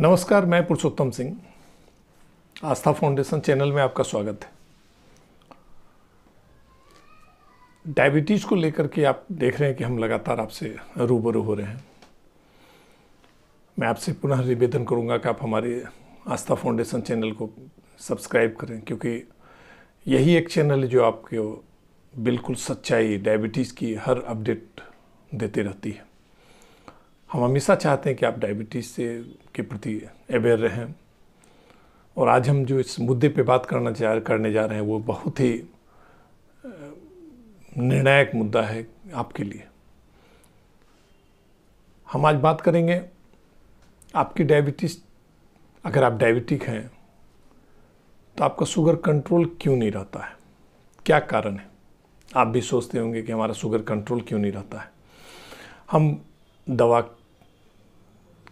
नमस्कार मैं Purushottam Singh Aastha foundation channel में आपका स्वागत है डायबिटीज़ को लेकर के आप देख रहे हैं कि हम लगातार आपसे रूबरू हो रहे हैं मैं आपसे पुनः निवेदन करूंगा कि आप हमारे आस्था फाउंडेशन चैनल को सब्सक्राइब करें क्योंकि यही एक चैनल है जो आपके बिल्कुल सच्चाई डायबिटीज़ की हर अपडेट देती रहती है हम हमेशा चाहते हैं कि आप डायबिटीज़ से के प्रति अवेयर रहें और आज हम जो इस मुद्दे पे बात करना चाह करने जा रहे हैं वो बहुत ही निर्णायक मुद्दा है आपके लिए हम आज बात करेंगे आपकी डायबिटीज़ अगर आप डायबिटिक हैं तो आपका शुगर कंट्रोल क्यों नहीं रहता है क्या कारण है आप भी सोचते होंगे कि हमारा शुगर कंट्रोल क्यों नहीं रहता है हम दवा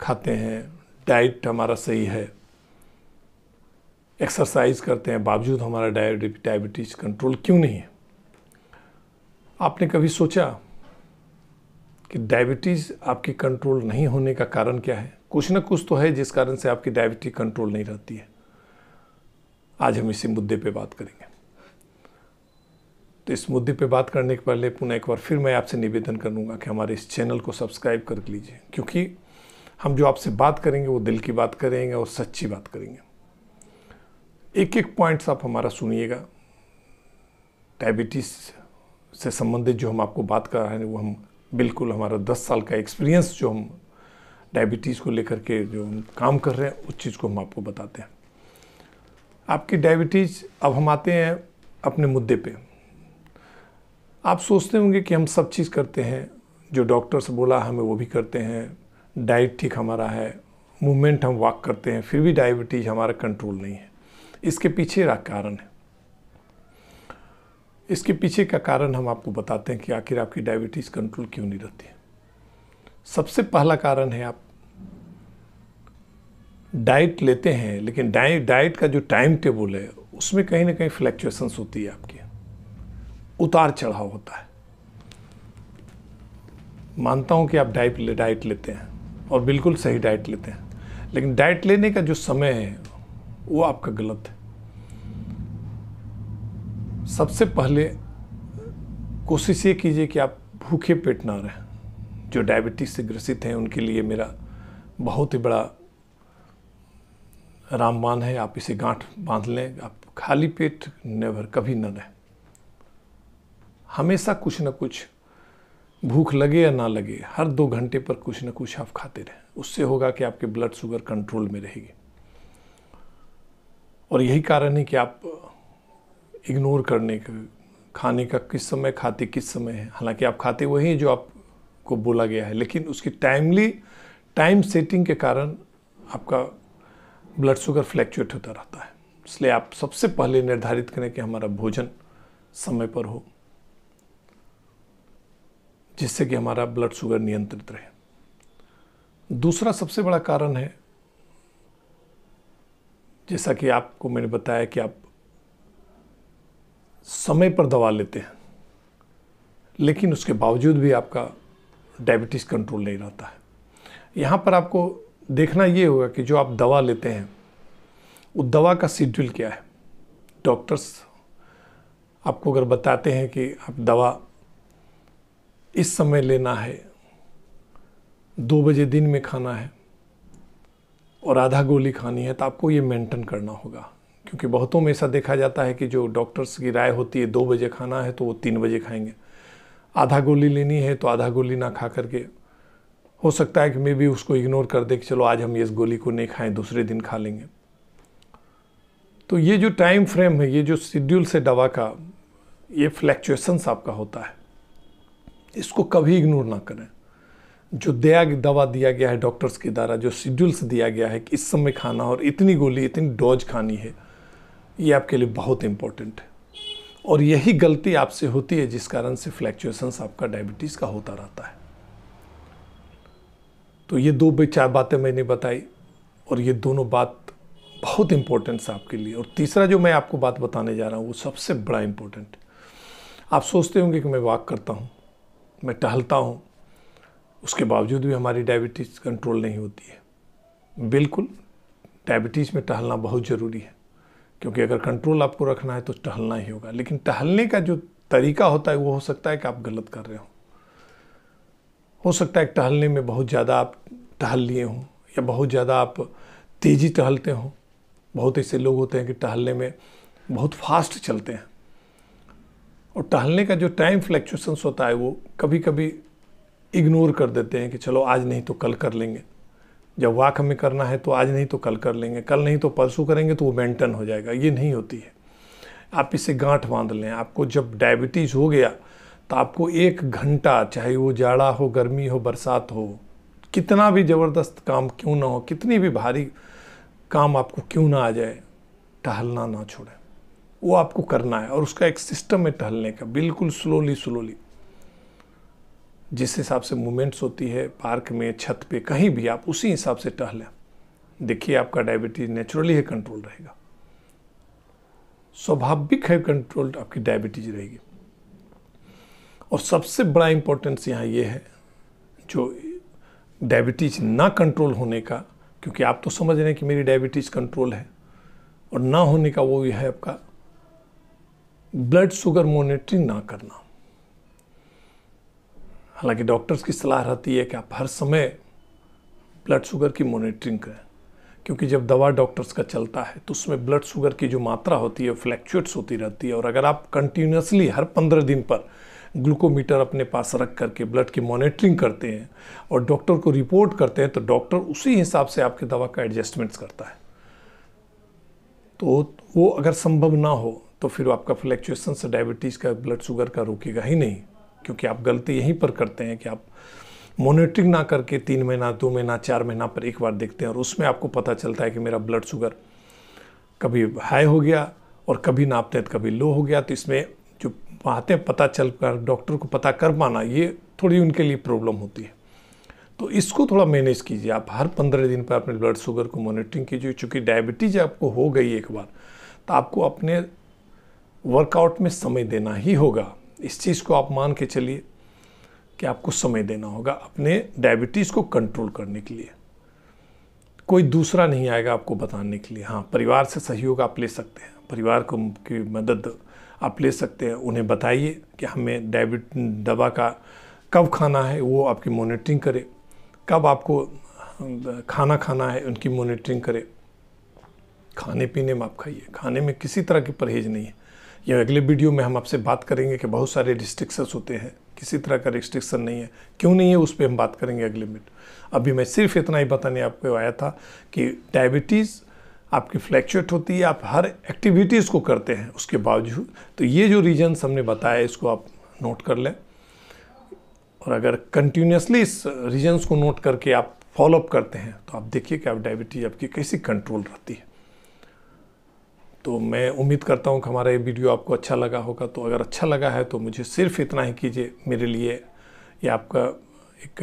खाते हैं डाइट हमारा सही है एक्सरसाइज करते हैं बावजूद हमारा डायबिटीज कंट्रोल क्यों नहीं है आपने कभी सोचा कि डायबिटीज़ आपके कंट्रोल नहीं होने का कारण क्या है कुछ ना कुछ तो है जिस कारण से आपकी डायबिटीज कंट्रोल नहीं रहती है आज हम इसी मुद्दे पे बात करेंगे तो इस मुद्दे पे बात करने के पहले पुनः एक बार फिर मैं आपसे निवेदन करूँगा कि हमारे इस चैनल को सब्सक्राइब कर लीजिए क्योंकि हम जो आपसे बात करेंगे वो दिल की बात करेंगे और सच्ची बात करेंगे एक एक पॉइंट्स आप हमारा सुनिएगा डायबिटीज़ से संबंधित जो हम आपको बात कर रहे हैं वो हम बिल्कुल हमारा दस साल का एक्सपीरियंस जो हम डायबिटीज़ को लेकर के जो हम काम कर रहे हैं उस चीज़ को हम आपको बताते हैं आपकी डायबिटीज़ अब हम आते हैं अपने मुद्दे पे आप सोचते होंगे कि हम सब चीज़ करते हैं जो डॉक्टर्स बोला हमें वो भी करते हैं डाइट ठीक हमारा है मूवमेंट हम वॉक करते हैं फिर भी डायबिटीज़ हमारा कंट्रोल नहीं है इसके पीछे का कारण है इसके पीछे का कारण हम आपको बताते हैं कि आखिर आपकी डायबिटीज़ कंट्रोल क्यों नहीं रहती है सबसे पहला कारण है आप डाइट लेते हैं लेकिन डाइट डाइट का जो टाइम टेबल है उसमें कहीं ना कहीं फ्लैक्चुएसन्स होती है आपकी उतार चढ़ाव होता है मानता हूं कि आप डाइट ले, डाइट लेते हैं और बिल्कुल सही डाइट लेते हैं लेकिन डाइट लेने का जो समय है वो आपका गलत है सबसे पहले कोशिश ये कीजिए कि आप भूखे पेट ना रहें जो डायबिटीज से ग्रसित हैं उनके लिए मेरा बहुत ही बड़ा रामबान है आप इसे गांठ बांध लें आप खाली पेट नेवर कभी न रहें हमेशा कुछ ना कुछ भूख लगे या ना लगे हर दो घंटे पर कुछ ना कुछ आप खाते रहें उससे होगा कि आपके ब्लड शुगर कंट्रोल में रहेगी और यही कारण है कि आप इग्नोर करने का खाने का किस समय खाते किस समय है हालांकि आप खाते वही हैं जो आपको बोला गया है लेकिन उसकी टाइमली टाइम सेटिंग के कारण आपका ब्लड शुगर फ्लैक्चुएट होता रहता है इसलिए आप सबसे पहले निर्धारित करें कि हमारा भोजन समय पर हो जिससे कि हमारा ब्लड शुगर नियंत्रित रहे दूसरा सबसे बड़ा कारण है जैसा कि आपको मैंने बताया कि आप समय पर दवा लेते हैं लेकिन उसके बावजूद भी आपका डायबिटीज़ कंट्रोल नहीं रहता है यहाँ पर आपको देखना ये होगा कि जो आप दवा लेते हैं वो दवा का शेड्यूल क्या है डॉक्टर्स आपको अगर बताते हैं कि आप दवा इस समय लेना है दो बजे दिन में खाना है और आधा गोली खानी है तो आपको ये मेंटेन करना होगा क्योंकि बहुतों में ऐसा देखा जाता है कि जो डॉक्टर्स की राय होती है दो बजे खाना है तो वो तीन बजे खाएंगे आधा गोली लेनी है तो आधा गोली ना खा करके हो सकता है कि मे भी उसको इग्नोर कर दे कि चलो आज हम इस गोली को नहीं खाएं दूसरे दिन खा लेंगे तो ये जो टाइम फ्रेम है ये जो शेड्यूल है दवा का ये फ्लैक्चुएसन्स आपका होता है इसको कभी इग्नोर ना करें जो दया दवा दिया गया है डॉक्टर्स के द्वारा जो शेड्यूल्स दिया गया है कि इस समय खाना और इतनी गोली इतनी डोज खानी है ये आपके लिए बहुत इम्पोर्टेंट है और यही गलती आपसे होती है जिस कारण से फ्लैक्चुएशंस आपका डायबिटीज़ का होता रहता है तो ये दो चार बातें मैंने बताई और ये दोनों बात बहुत इम्पोर्टेंट है आपके लिए और तीसरा जो मैं आपको बात बताने जा रहा हूँ वो सबसे बड़ा इम्पोर्टेंट आप सोचते होंगे कि मैं वॉक करता हूँ मैं टहलता हूँ उसके बावजूद भी हमारी डायबिटीज़ कंट्रोल नहीं होती है बिल्कुल डायबिटीज़ में टहलना बहुत ज़रूरी है क्योंकि अगर कंट्रोल आपको रखना है तो टहलना ही होगा लेकिन टहलने का जो तरीका होता है वो हो सकता है कि आप गलत कर रहे हो हो सकता है टहलने में बहुत ज़्यादा आप टहल लिए हों या बहुत ज़्यादा आप तेज़ी टहलते हों बहुत ऐसे लोग होते हैं कि टहलने में बहुत फास्ट चलते हैं और टहलने का जो टाइम फ्लैक्चुएशंस होता है वो कभी कभी इग्नोर कर देते हैं कि चलो आज नहीं तो कल कर लेंगे जब वाक हमें करना है तो आज नहीं तो कल कर लेंगे कल नहीं तो परसों करेंगे तो वो मेंटेन हो जाएगा ये नहीं होती है आप इसे गांठ बांध लें आपको जब डायबिटीज़ हो गया तो आपको एक घंटा चाहे वो जाड़ा हो गर्मी हो बरसात हो कितना भी ज़बरदस्त काम क्यों ना हो कितनी भी भारी काम आपको क्यों ना आ जाए टहलना ना छोड़ें वो आपको करना है और उसका एक सिस्टम है टहलने का बिल्कुल स्लोली स्लोली जिस हिसाब से मूवमेंट्स होती है पार्क में छत पे कहीं भी आप उसी हिसाब से टहलें देखिए आपका डायबिटीज़ नेचुरली है कंट्रोल रहेगा स्वाभाविक है कंट्रोल आपकी डायबिटीज रहेगी और सबसे बड़ा इंपॉर्टेंस यहाँ ये है जो डायबिटीज ना कंट्रोल होने का क्योंकि आप तो समझ रहे हैं कि मेरी डायबिटीज़ कंट्रोल है और ना होने का वो है आपका ब्लड शुगर मॉनिटरिंग ना करना हालांकि डॉक्टर्स की सलाह रहती है कि आप हर समय ब्लड शुगर की मॉनिटरिंग करें क्योंकि जब दवा डॉक्टर्स का चलता है तो उसमें ब्लड शुगर की जो मात्रा होती है फ्लैक्चुएट्स होती रहती है और अगर आप कंटिन्यूसली हर पंद्रह दिन पर ग्लूकोमीटर अपने पास रख करके ब्लड की मॉनिटरिंग करते हैं और डॉक्टर को रिपोर्ट करते हैं तो डॉक्टर उसी हिसाब से आपके दवा का एडजस्टमेंट्स करता है तो वो अगर संभव ना हो तो फिर आपका फ्लैक्चुएसन से डायबिटीज़ का ब्लड शुगर का रुकेगा ही नहीं क्योंकि आप गलती यहीं पर करते हैं कि आप मोनिटरिंग ना करके तीन महीना दो महीना चार महीना पर एक बार देखते हैं और उसमें आपको पता चलता है कि मेरा ब्लड शुगर कभी हाई हो गया और कभी नापते हैं तो कभी लो हो गया तो इसमें जो बातें पता चल कर डॉक्टर को पता कर पाना ये थोड़ी उनके लिए प्रॉब्लम होती है तो इसको थोड़ा मैनेज कीजिए आप हर पंद्रह दिन पर अपने ब्लड शुगर को मॉनिटरिंग कीजिए चूँकि डायबिटीज आपको हो गई एक बार तो आपको अपने वर्कआउट में समय देना ही होगा इस चीज़ को आप मान के चलिए कि आपको समय देना होगा अपने डायबिटीज़ को कंट्रोल करने के लिए कोई दूसरा नहीं आएगा आपको बताने के लिए हाँ परिवार से सहयोग आप ले सकते हैं परिवार को की मदद आप ले सकते हैं उन्हें बताइए कि हमें डायबिट दवा का कब खाना है वो आपकी मॉनिटरिंग करे कब आपको खाना खाना है उनकी मॉनिटरिंग करे खाने पीने में आप खाइए खाने में किसी तरह की परहेज नहीं है या अगले वीडियो में हम आपसे बात करेंगे कि बहुत सारे रिस्ट्रिक्शंस होते हैं किसी तरह का रिस्ट्रिक्शन नहीं है क्यों नहीं है उस पर हम बात करेंगे अगले मिनट अभी मैं सिर्फ इतना ही बताने आपको आया था कि डायबिटीज़ आपकी फ्लैक्चुएट होती है आप हर एक्टिविटीज़ को करते हैं उसके बावजूद तो ये जो रीजन्स हमने बताया इसको आप नोट कर लें और अगर कंटिन्यूसली इस रीजन्स को नोट करके आप फॉलोअप करते हैं तो आप देखिए कि आप डायबिटीज़ आपकी कैसी कंट्रोल रहती है तो मैं उम्मीद करता हूँ कि हमारा ये वीडियो आपको अच्छा लगा होगा तो अगर अच्छा लगा है तो मुझे सिर्फ इतना ही कीजिए मेरे लिए ये आपका एक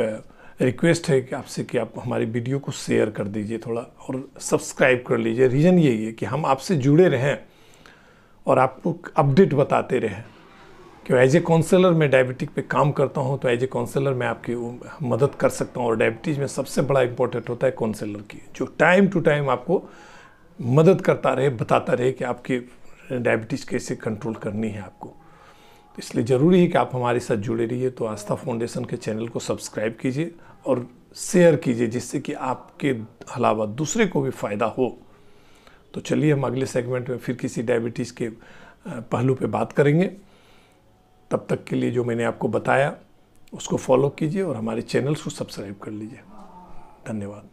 रिक्वेस्ट है कि आपसे कि आप हमारी वीडियो को शेयर कर दीजिए थोड़ा और सब्सक्राइब कर लीजिए रीज़न यही है कि हम आपसे जुड़े रहें और आपको अपडेट बताते रहें कि एज ए काउंसलर मैं डायबिटिक पे काम करता हूँ तो एज ए काउंसलर मैं आपकी मदद कर सकता हूँ और डायबिटीज़ में सबसे बड़ा इंपॉर्टेंट होता है काउंसलर की जो टाइम टू टाइम आपको मदद करता रहे बताता रहे कि आपकी डायबिटीज़ कैसे कंट्रोल करनी है आपको इसलिए ज़रूरी है कि आप हमारे साथ जुड़े रहिए तो आस्था फाउंडेशन के चैनल को सब्सक्राइब कीजिए और शेयर कीजिए जिससे कि आपके अलावा दूसरे को भी फ़ायदा हो तो चलिए हम अगले सेगमेंट में फिर किसी डायबिटीज़ के पहलू पे बात करेंगे तब तक के लिए जो मैंने आपको बताया उसको फॉलो कीजिए और हमारे चैनल्स को सब्सक्राइब कर लीजिए धन्यवाद